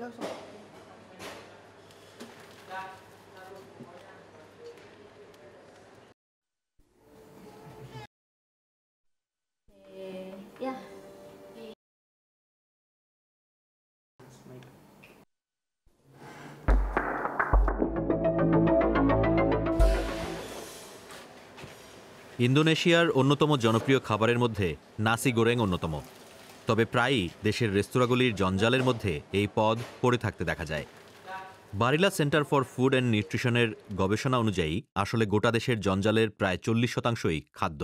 ইন্দোনেশিয়ার অন্যতম জনপ্রিয় খাবারের মধ্যে নাসি গোরেং অন্যতম তবে প্রায়ই দেশের রেস্তোরাঁগুলির জঞ্জালের মধ্যে এই পদ পড়ে থাকতে দেখা যায় Barilla Center for Food and নিউট্রিশনের গবেষণা অনুযায়ী আসলে গোটা দেশের জঞ্জালের প্রায় চল্লিশ শতাংশই খাদ্য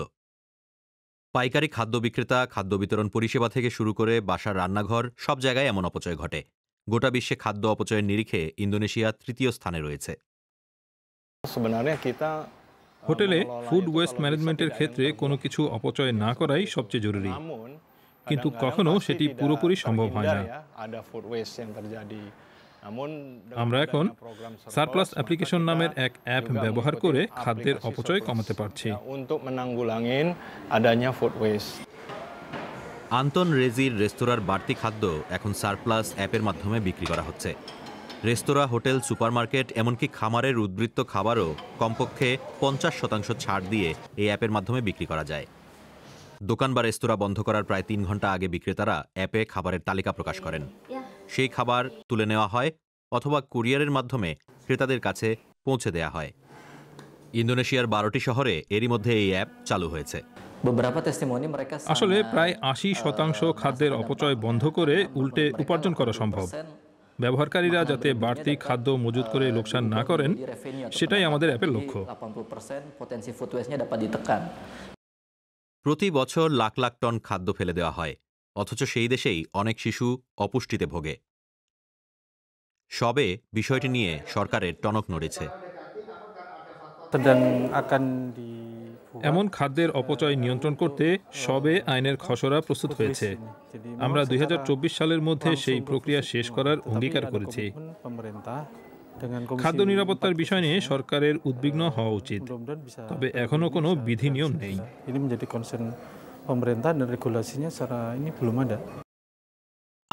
পাইকারি খাদ্য বিক্রেতা খাদ্য বিতরণ পরিষেবা থেকে শুরু করে বাসার রান্নাঘর সব জায়গায় এমন অপচয় ঘটে গোটা বিশ্বে খাদ্য অপচয়ের নিরিখে ইন্দোনেশিয়া তৃতীয় স্থানে রয়েছে হোটেলে ফুড ওয়েস্ট ম্যানেজমেন্টের ক্ষেত্রে কোনো কিছু অপচয় না করাই সবচেয়ে জরুরি কিন্তু কখনো সেটি পুরোপুরি সম্ভব হয় না আমরা এখন সারপ্লাস অ্যাপ্লিকেশন নামের এক অ্যাপ ব্যবহার করে খাদ্যের অপচয় কমাতে পারছি আন্তন রেজির রেস্তোরাঁর বাড়তি খাদ্য এখন সারপ্লাস অ্যাপের মাধ্যমে বিক্রি করা হচ্ছে রেস্তোরাঁ হোটেল সুপারমার্কেট এমনকি খামারের উদ্বৃত্ত খাবারও কমপক্ষে পঞ্চাশ শতাংশ ছাড় দিয়ে এই অ্যাপের মাধ্যমে বিক্রি করা যায় দোকান বা রেস্তোরাঁ বন্ধ করার প্রায় তিন ঘন্টা আগে বিক্রেতারা অ্যাপে খাবারের তালিকা প্রকাশ করেন সেই খাবার তুলে নেওয়া হয় অথবা কুরিয়ারের মাধ্যমে ক্রেতাদের কাছে পৌঁছে দেয়া হয় ইন্দোনেশিয়ার বারোটি শহরে এরই মধ্যে এই অ্যাপ চালু হয়েছে আসলে প্রায় eh, আশি শতাংশ eh, খাদ্যের অপচয় বন্ধ করে উল্টে উপার্জন করা সম্ভব ব্যবহারকারীরা যাতে বাড়তি খাদ্য মজুত করে eh, লোকসান না করেন সেটাই আমাদের অ্যাপের লক্ষ্য প্রতি বছর লাখ লাখ টন খাদ্য ফেলে দেওয়া হয় অথচ সেই দেশেই অনেক শিশু অপুষ্টিতে ভোগে সবে বিষয়টি নিয়ে সরকারের টনক নড়েছে এমন খাদ্যের অপচয় নিয়ন্ত্রণ করতে সবে আইনের খসড়া প্রস্তুত হয়েছে আমরা দুই সালের মধ্যে সেই প্রক্রিয়া শেষ করার অঙ্গীকার করেছি খাদ্য নিরাপত্তার বিষয় নিয়ে সরকারের উদ্বিগ্ন হওয়া উচিত তবে এখনও কোনো বিধি নিয়ম নেই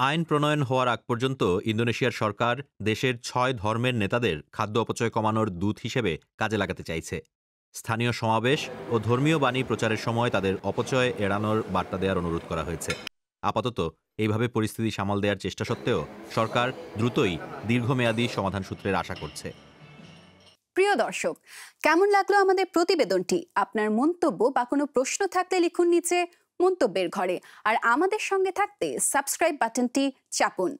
আইন প্রণয়ন হওয়ার আগ পর্যন্ত ইন্দোনেশিয়ার সরকার দেশের ছয় ধর্মের নেতাদের খাদ্য অপচয় কমানোর দূত হিসেবে কাজে লাগাতে চাইছে স্থানীয় সমাবেশ ও ধর্মীয় বাণী প্রচারের সময় তাদের অপচয় এড়ানোর বার্তা দেওয়ার অনুরোধ করা হয়েছে আপাতত এইভাবে পরিস্থিতি সামাল দেওয়ার চেষ্টা সত্ত্বেও সরকার দ্রুতই দীর্ঘমেয়াদী সমাধান সূত্রের আশা করছে প্রিয় দর্শক কেমন লাগলো আমাদের প্রতিবেদনটি আপনার মন্তব্য বা কোনো প্রশ্ন থাকলে লিখুন নিচে মন্তব্যের ঘরে আর আমাদের সঙ্গে থাকতে সাবস্ক্রাইব বাটনটি চাপুন